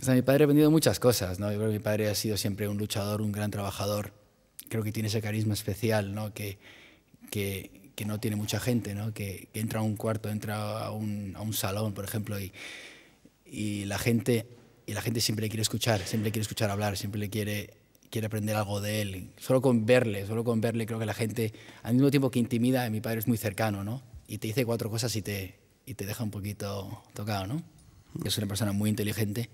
O mi padre ha aprendido muchas cosas, ¿no? Yo creo que mi padre ha sido siempre un luchador, un gran trabajador. Creo que tiene ese carisma especial, ¿no? Que, que, no tiene mucha gente, ¿no? Que, entra a un cuarto, entra a un, a un salón, por ejemplo, y, y, la gente, y la gente siempre le quiere escuchar, siempre le quiere escuchar hablar, siempre le quiere, quiere aprender algo de él. Solo con verle, solo con verle, creo que la gente, al mismo tiempo que intimida, mi padre es muy cercano, ¿no? Y te dice cuatro cosas y te, y te deja un poquito tocado, ¿no? Es una persona muy inteligente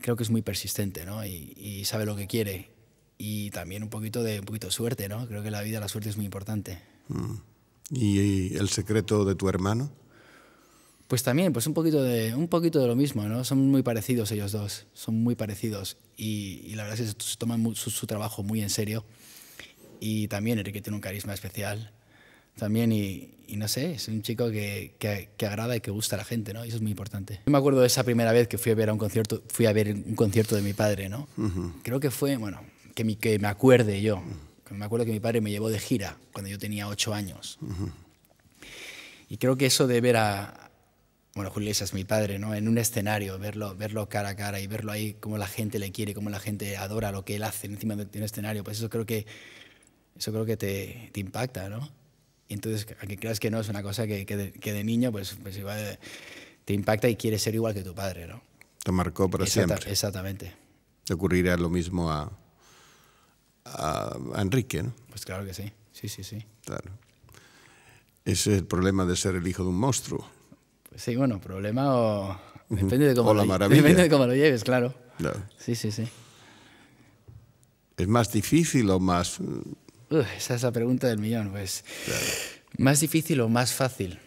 creo que es muy persistente, ¿no? Y, sabe lo que quiere. Y también un poquito de un poquito suerte, ¿no? Creo que la vida la suerte es muy importante. Mm. ¿Y el secreto de tu hermano? Pues también, pues un poquito de, un poquito de lo mismo, ¿no? Son muy parecidos ellos dos, son muy parecidos. Y, la verdad es que se toman su, su trabajo muy en serio. Y también Enrique tiene un carisma especial también y, no sé, es un chico que, que, agrada y que gusta a la gente, ¿no? Y eso es muy importante. Yo me acuerdo de esa primera vez que fui a ver a un concierto, fui a ver un concierto de mi padre, ¿no? Creo que fue, bueno, que, que me acuerde yo. Me acuerdo que mi padre me llevó de gira cuando yo tenía ocho años. Y creo que eso de ver a, bueno, Julio es mi padre, ¿no? En un escenario, verlo, verlo cara a cara y verlo ahí, cómo la gente le quiere, cómo la gente adora lo que él hace encima de un escenario, pues eso creo que, eso creo que te impacta, ¿no? Y entonces, que creas que no, es una cosa que, de, niño pues, pues te impacta y quieres ser igual que tu padre, ¿no? Te marcó para siempre. Exactamente. Te ocurrirá lo mismo a, Enrique, ¿no? Pues claro que sí, sí, sí, sí. Claro. Ese es el problema de ser el hijo de un monstruo. Pues sí, bueno, problema o... Depende de cómo, lo, depende de cómo lo lleves, claro. claro. Sí, sí, sí. ¿Es más difícil o más mm, esa es la pregunta del millón, pues. ¿Más difícil o más fácil?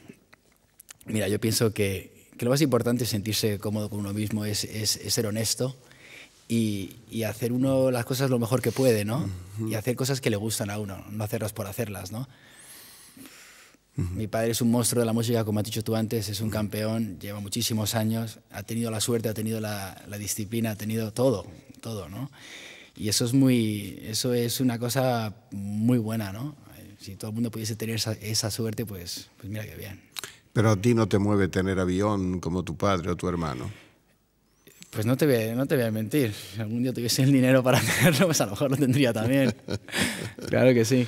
Mira, yo pienso que, lo más importante es sentirse cómodo con uno mismo, es, ser honesto y, hacer uno las cosas lo mejor que puede, ¿no? Y hacer cosas que le gustan a uno, no hacerlas por hacerlas, ¿no? Mi padre es un monstruo de la música, como has dicho tú antes, es un campeón, lleva muchísimos años, ha tenido la suerte, ha tenido la, la disciplina, ha tenido todo, todo, ¿no? Y eso es, muy, eso es una cosa muy buena, ¿no? Si todo el mundo pudiese tener esa, suerte, pues, pues mira qué bien. Pero a ti no te mueve tener avión como tu padre o tu hermano. Pues no te, voy a, no te voy a mentir. Si algún día tuviese el dinero para tenerlo, pues a lo mejor lo tendría también. claro que sí.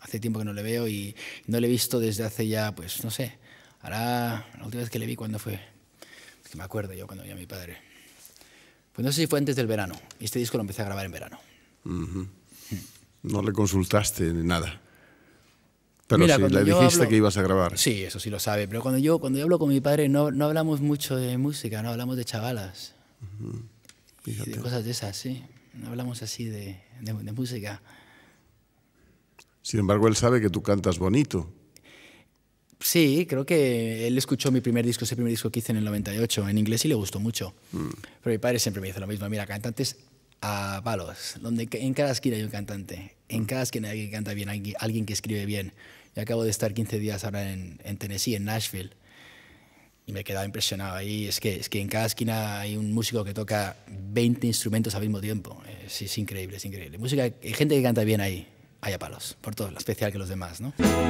Hace tiempo que no le veo y no le he visto desde hace ya, pues no sé, ahora... la última vez que le vi ¿cuándo fue. Es que me acuerdo yo cuando vi a mi padre. Pues no sé si fue antes del verano. Este disco lo empecé a grabar en verano. No le consultaste ni nada. Pero sí, le dijiste que ibas a grabar. Sí, eso sí lo sabe. Pero cuando yo, cuando hablo con mi padre no, hablamos mucho de música, no hablamos de chavalas. y de cosas de esas, sí. No hablamos así de música. Sin embargo, él sabe que tú cantas bonito. Sí, creo que él escuchó mi primer disco, ese primer disco que hice en el 98 en inglés y le gustó mucho. Mm. Pero mi padre siempre me dice lo mismo, mira, cantantes a palos, donde en cada esquina hay un cantante, en mm. cada esquina hay alguien que canta bien, alguien que escribe bien. Yo acabo de estar 15 días ahora en, Tennessee, en Nashville, y me he quedado impresionado ahí. Es que, es que en cada esquina hay un músico que toca 20 instrumentos al mismo tiempo. Es, increíble, es increíble. Música, eh, gente que canta bien ahí, hay a palos, por todo, lo especial que los demás, ¿no?